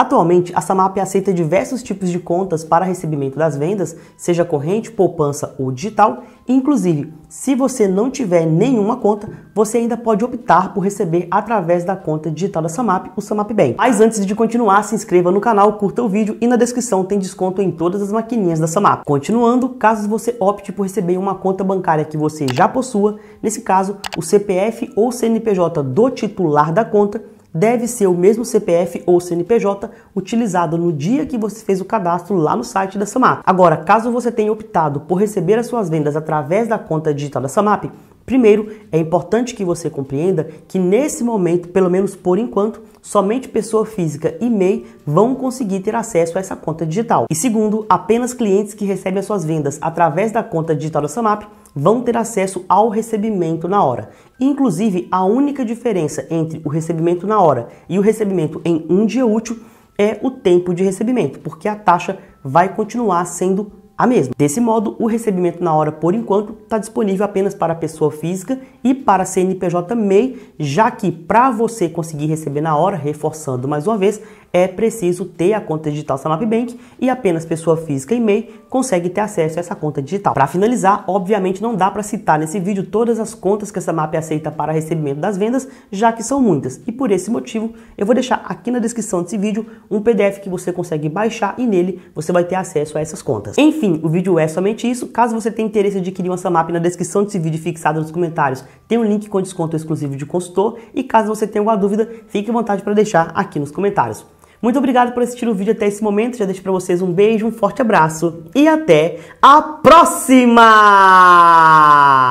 Atualmente, a Samap aceita diversos tipos de contas para recebimento das vendas, seja corrente, poupança ou digital. Inclusive, se você não tiver nenhuma conta, você ainda pode optar por receber através da conta digital da Samap, o Samap Bank. Mas antes de continuar, se inscreva no canal, curta o vídeo e na descrição tem desconto em todas as maquininhas da Samap. Continuando, caso você opte por receber uma conta bancária que você já possua, nesse caso, o CPF ou CNPJ do titular da conta deve ser o mesmo CPF ou CNPJ utilizado no dia que você fez o cadastro lá no site da SAMAP. Agora, caso você tenha optado por receber as suas vendas através da conta digital da SAMAP, Primeiro, é importante que você compreenda que nesse momento, pelo menos por enquanto, somente pessoa física e MEI vão conseguir ter acesso a essa conta digital. E segundo, apenas clientes que recebem as suas vendas através da conta digital da Samap vão ter acesso ao recebimento na hora. Inclusive, a única diferença entre o recebimento na hora e o recebimento em um dia útil é o tempo de recebimento, porque a taxa vai continuar sendo a mesma. Desse modo, o recebimento na hora, por enquanto, está disponível apenas para a pessoa física e para a CNPJ MEI, já que para você conseguir receber na hora, reforçando mais uma vez, é preciso ter a conta digital Samap Bank e apenas pessoa física e MEI consegue ter acesso a essa conta digital. Para finalizar, obviamente não dá para citar nesse vídeo todas as contas que a Map aceita para recebimento das vendas, já que são muitas. E por esse motivo, eu vou deixar aqui na descrição desse vídeo um PDF que você consegue baixar e nele você vai ter acesso a essas contas. Enfim, o vídeo é somente isso. Caso você tenha interesse em adquirir uma Samap na descrição desse vídeo fixado nos comentários, tem um link com desconto exclusivo de consultor e caso você tenha alguma dúvida, fique à vontade para deixar aqui nos comentários. Muito obrigado por assistir o vídeo até esse momento. Já deixo para vocês um beijo, um forte abraço e até a próxima!